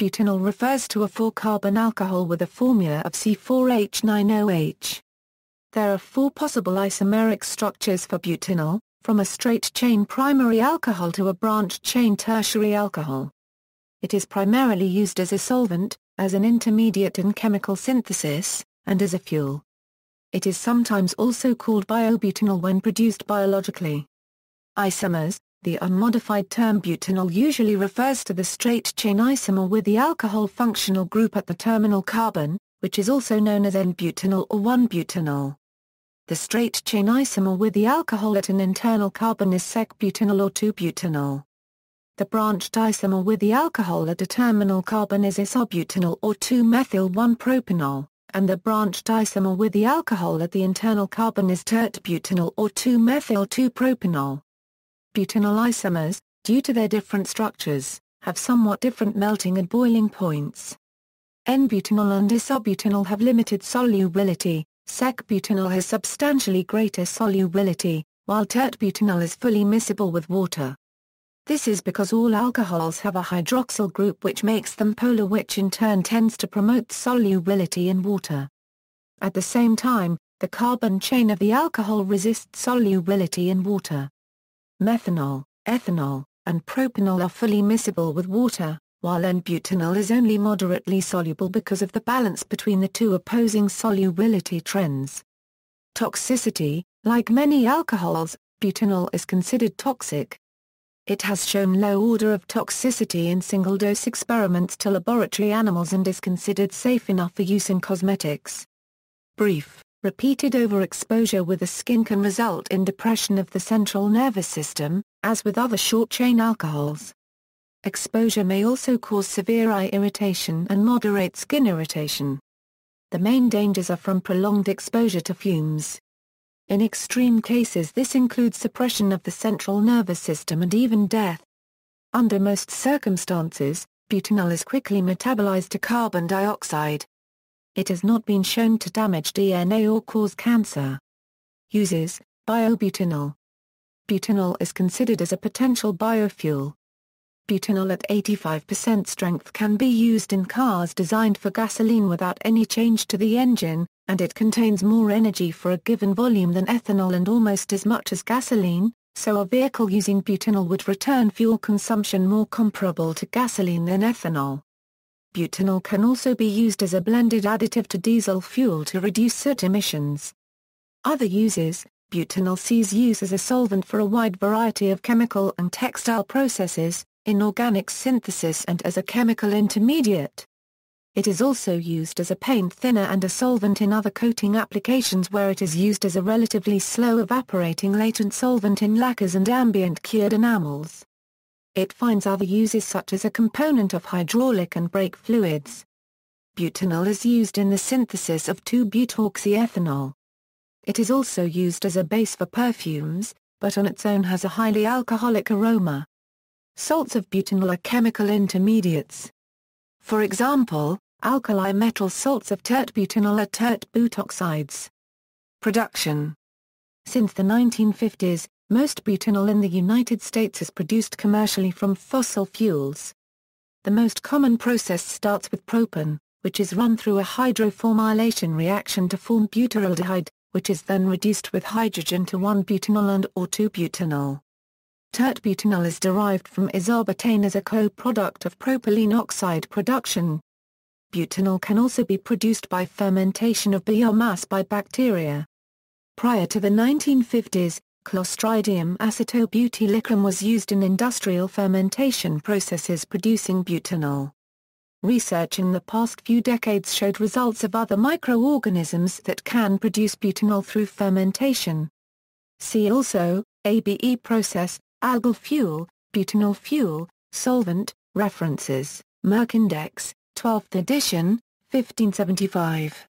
Butanol refers to a 4-carbon alcohol with a formula of C4H9OH. There are four possible isomeric structures for butanol, from a straight-chain primary alcohol to a branched-chain tertiary alcohol. It is primarily used as a solvent, as an intermediate in chemical synthesis, and as a fuel. It is sometimes also called biobutanol when produced biologically. Isomers, the unmodified term butanol usually refers to the straight chain isomer with the alcohol functional group at the terminal carbon, which is also known as N-butanol or 1-butanol. The straight chain isomer with the alcohol at an internal carbon is sec-butanol or 2-butanol. The branched isomer with the alcohol at a terminal carbon is isobutanol or 2-methyl-1-propanol, and the branched isomer with the alcohol at the internal carbon is tert-butanol or 2-methyl-2-propanol butanol isomers, due to their different structures, have somewhat different melting and boiling points. N-butanol and isobutanol have limited solubility, sec-butanol has substantially greater solubility, while tert-butanol is fully miscible with water. This is because all alcohols have a hydroxyl group which makes them polar which in turn tends to promote solubility in water. At the same time, the carbon chain of the alcohol resists solubility in water methanol, ethanol, and propanol are fully miscible with water, while N-butanol is only moderately soluble because of the balance between the two opposing solubility trends. Toxicity Like many alcohols, butanol is considered toxic. It has shown low order of toxicity in single-dose experiments to laboratory animals and is considered safe enough for use in cosmetics. Brief Repeated overexposure with the skin can result in depression of the central nervous system, as with other short-chain alcohols. Exposure may also cause severe eye irritation and moderate skin irritation. The main dangers are from prolonged exposure to fumes. In extreme cases this includes suppression of the central nervous system and even death. Under most circumstances, butanol is quickly metabolized to carbon dioxide, it has not been shown to damage DNA or cause cancer. Uses, biobutanol. Butanol is considered as a potential biofuel. Butanol at 85% strength can be used in cars designed for gasoline without any change to the engine, and it contains more energy for a given volume than ethanol and almost as much as gasoline, so a vehicle using butanol would return fuel consumption more comparable to gasoline than ethanol. Butanol can also be used as a blended additive to diesel fuel to reduce soot emissions. Other uses, butanol sees use as a solvent for a wide variety of chemical and textile processes, in organic synthesis and as a chemical intermediate. It is also used as a paint thinner and a solvent in other coating applications where it is used as a relatively slow evaporating latent solvent in lacquers and ambient cured enamels. It finds other uses such as a component of hydraulic and brake fluids. Butanol is used in the synthesis of 2-butoxyethanol. It is also used as a base for perfumes, but on its own has a highly alcoholic aroma. Salts of butanol are chemical intermediates. For example, alkali metal salts of tert-butanol are tert-butoxides. Production Since the 1950s, most butanol in the United States is produced commercially from fossil fuels. The most common process starts with propene, which is run through a hydroformylation reaction to form butyraldehyde, which is then reduced with hydrogen to 1-butanol and or 2-butanol. Tert-butanol is derived from isobutane as a co-product of propylene oxide production. Butanol can also be produced by fermentation of biomass by bacteria. Prior to the 1950s, Clostridium acetobutylicum was used in industrial fermentation processes producing butanol. Research in the past few decades showed results of other microorganisms that can produce butanol through fermentation. See also, ABE process, algal fuel, butanol fuel, solvent, references, Merck Index, 12th edition, 1575.